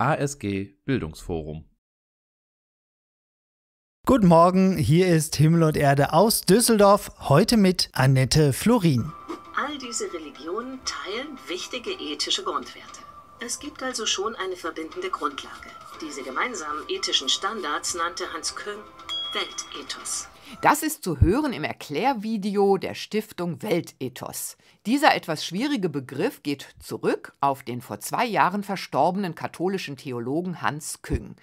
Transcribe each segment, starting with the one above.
ASG Bildungsforum. Guten Morgen, hier ist Himmel und Erde aus Düsseldorf, heute mit Annette Florin. All diese Religionen teilen wichtige ethische Grundwerte. Es gibt also schon eine verbindende Grundlage. Diese gemeinsamen ethischen Standards nannte Hans Küng Weltethos. Das ist zu hören im Erklärvideo der Stiftung Weltethos. Dieser etwas schwierige Begriff geht zurück auf den vor zwei Jahren verstorbenen katholischen Theologen Hans Küng.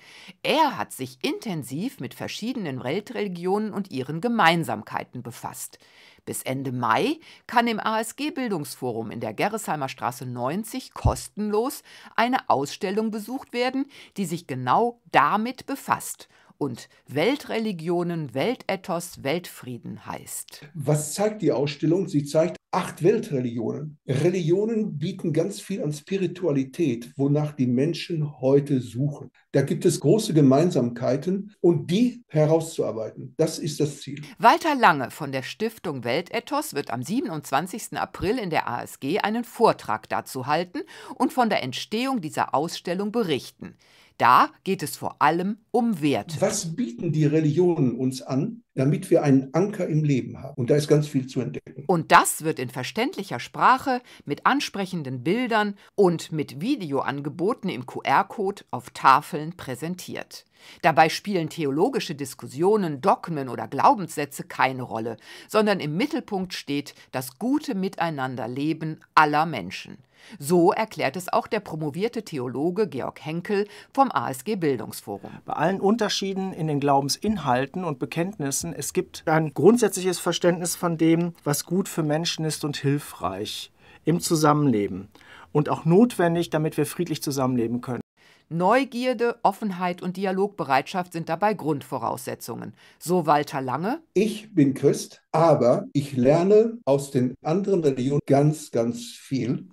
Er hat sich intensiv mit verschiedenen Weltreligionen und ihren Gemeinsamkeiten befasst. Bis Ende Mai kann im ASG Bildungsforum in der Gerresheimer Straße 90 kostenlos eine Ausstellung besucht werden, die sich genau damit befasst und Weltreligionen, Weltethos, Weltfrieden heißt. Was zeigt die Ausstellung? Sie zeigt acht Weltreligionen. Religionen bieten ganz viel an Spiritualität, wonach die Menschen heute suchen. Da gibt es große Gemeinsamkeiten und die herauszuarbeiten, das ist das Ziel. Walter Lange von der Stiftung Weltethos wird am 27. April in der ASG einen Vortrag dazu halten und von der Entstehung dieser Ausstellung berichten. Da geht es vor allem um Werte. Was bieten die Religionen uns an? damit wir einen Anker im Leben haben. Und da ist ganz viel zu entdecken. Und das wird in verständlicher Sprache, mit ansprechenden Bildern und mit Videoangeboten im QR-Code auf Tafeln präsentiert. Dabei spielen theologische Diskussionen, Dogmen oder Glaubenssätze keine Rolle, sondern im Mittelpunkt steht das gute Miteinanderleben aller Menschen. So erklärt es auch der promovierte Theologe Georg Henkel vom ASG Bildungsforum. Bei allen Unterschieden in den Glaubensinhalten und Bekenntnissen lassen. Es gibt ein grundsätzliches Verständnis von dem, was gut für Menschen ist und hilfreich im Zusammenleben und auch notwendig, damit wir friedlich zusammenleben können. Neugierde, Offenheit und Dialogbereitschaft sind dabei Grundvoraussetzungen. So Walter Lange. Ich bin Christ, aber ich lerne aus den anderen Religionen ganz, ganz viel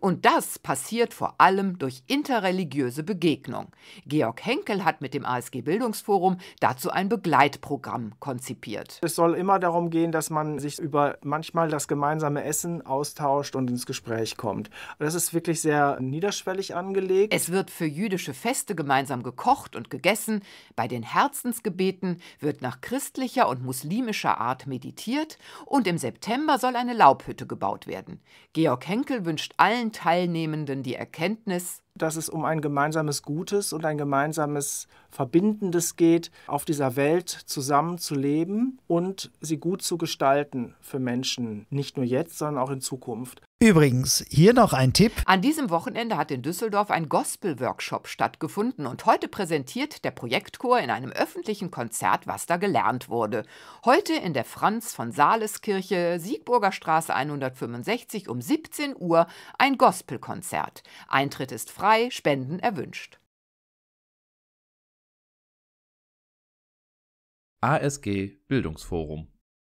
und das passiert vor allem durch interreligiöse Begegnung. Georg Henkel hat mit dem ASG Bildungsforum dazu ein Begleitprogramm konzipiert. Es soll immer darum gehen, dass man sich über manchmal das gemeinsame Essen austauscht und ins Gespräch kommt. Das ist wirklich sehr niederschwellig angelegt. Es wird für jüdische Feste gemeinsam gekocht und gegessen. Bei den Herzensgebeten wird nach christlicher und muslimischer Art meditiert. Und im September soll eine Laubhütte gebaut werden. Georg Henkel wünscht allen, allen Teilnehmenden die Erkenntnis, dass es um ein gemeinsames Gutes und ein gemeinsames Verbindendes geht, auf dieser Welt zusammen zu leben und sie gut zu gestalten für Menschen, nicht nur jetzt, sondern auch in Zukunft. Übrigens, hier noch ein Tipp. An diesem Wochenende hat in Düsseldorf ein Gospel-Workshop stattgefunden und heute präsentiert der Projektchor in einem öffentlichen Konzert, was da gelernt wurde. Heute in der Franz von Saaleskirche, Siegburger Straße 165 um 17 Uhr ein Gospelkonzert. Eintritt ist frei frei Spenden erwünscht. ASG Bildungsforum